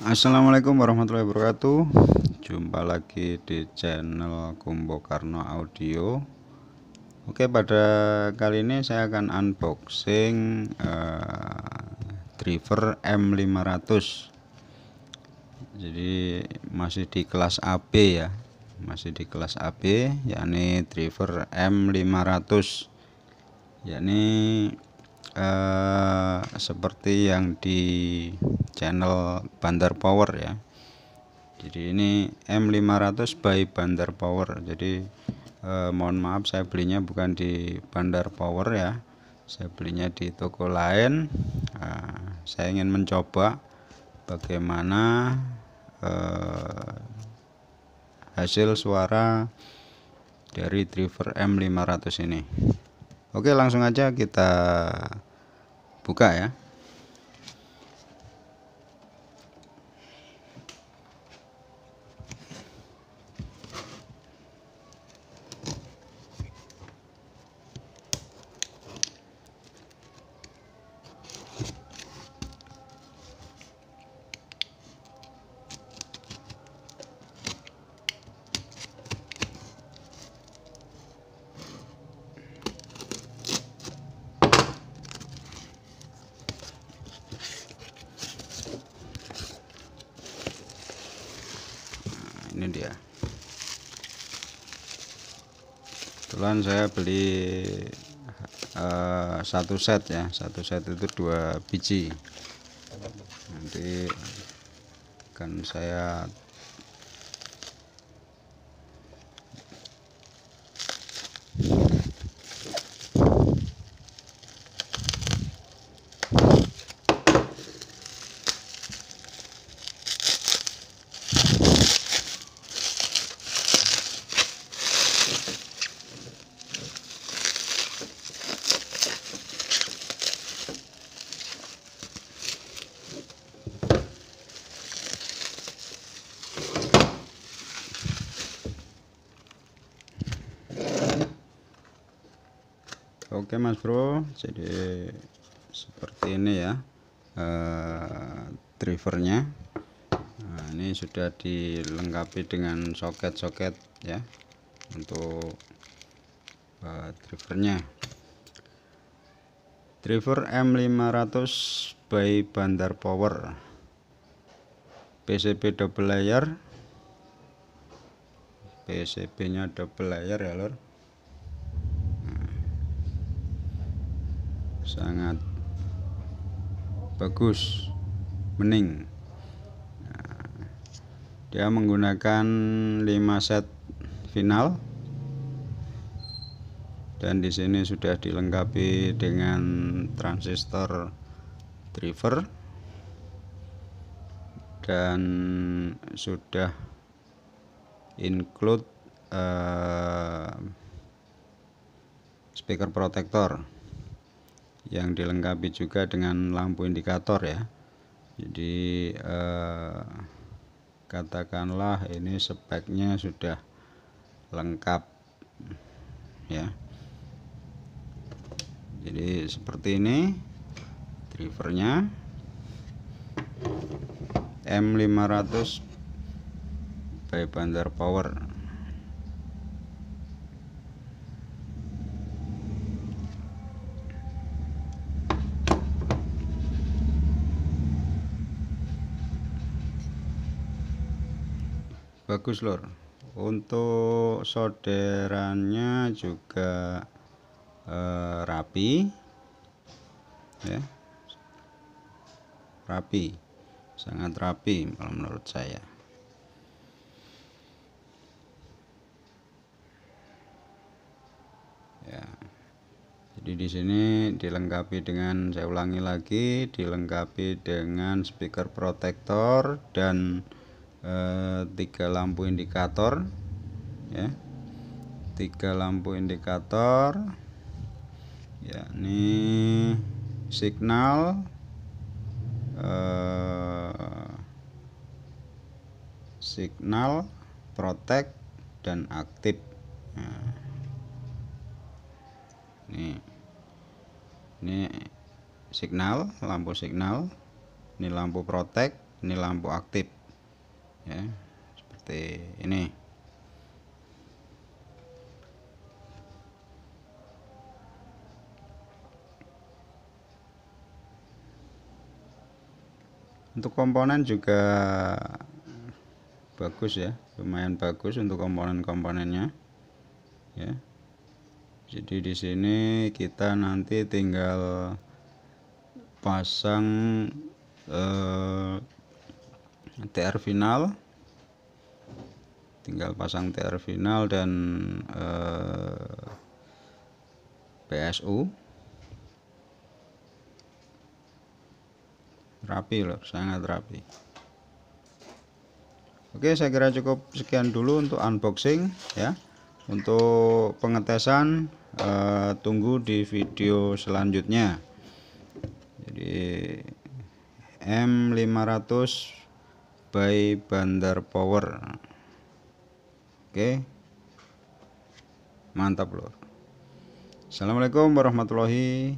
Assalamualaikum warahmatullahi wabarakatuh Jumpa lagi di channel Kumbo Karno Audio Oke pada kali ini saya akan unboxing uh, driver M500 Jadi masih di kelas AB ya Masih di kelas AB yakni driver M500 yakni eh, seperti yang di channel Bandar Power ya jadi ini M500 by Bandar Power jadi eh, mohon maaf saya belinya bukan di Bandar Power ya saya belinya di toko lain nah, saya ingin mencoba bagaimana eh, hasil suara dari driver M500 ini Oke, langsung aja kita buka ya. kebetulan saya beli uh, satu set ya satu set itu dua biji nanti akan saya Oke Mas Bro jadi seperti ini ya eh, drivernya nah, ini sudah dilengkapi dengan soket-soket ya untuk eh, drivernya driver M500 by Bandar Power PCB double layer PCB nya double layer ya lor sangat bagus mening nah, dia menggunakan 5 set final dan di sini sudah dilengkapi dengan transistor driver dan sudah include uh, speaker protector yang dilengkapi juga dengan lampu indikator ya jadi eh, katakanlah ini speknya sudah lengkap ya jadi seperti ini drivernya M500 by Bandar Power bagus lor untuk solderannya juga eh, rapi ya rapi sangat rapi kalau menurut saya ya jadi di sini dilengkapi dengan saya ulangi lagi dilengkapi dengan speaker protektor dan Eh, tiga lampu indikator ya tiga lampu indikator yakni signal eh, signal protect dan aktif nah, ini ini signal lampu signal ini lampu protect ini lampu aktif ya seperti ini untuk komponen juga bagus ya lumayan bagus untuk komponen-komponennya ya jadi di sini kita nanti tinggal pasang eh, TR final tinggal pasang TR final dan eh, PSU rapi loh sangat rapi Oke saya kira cukup sekian dulu untuk unboxing ya untuk pengetesan eh, tunggu di video selanjutnya jadi M500 by Bandar Power oke mantap lor Assalamualaikum warahmatullahi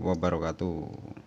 wabarakatuh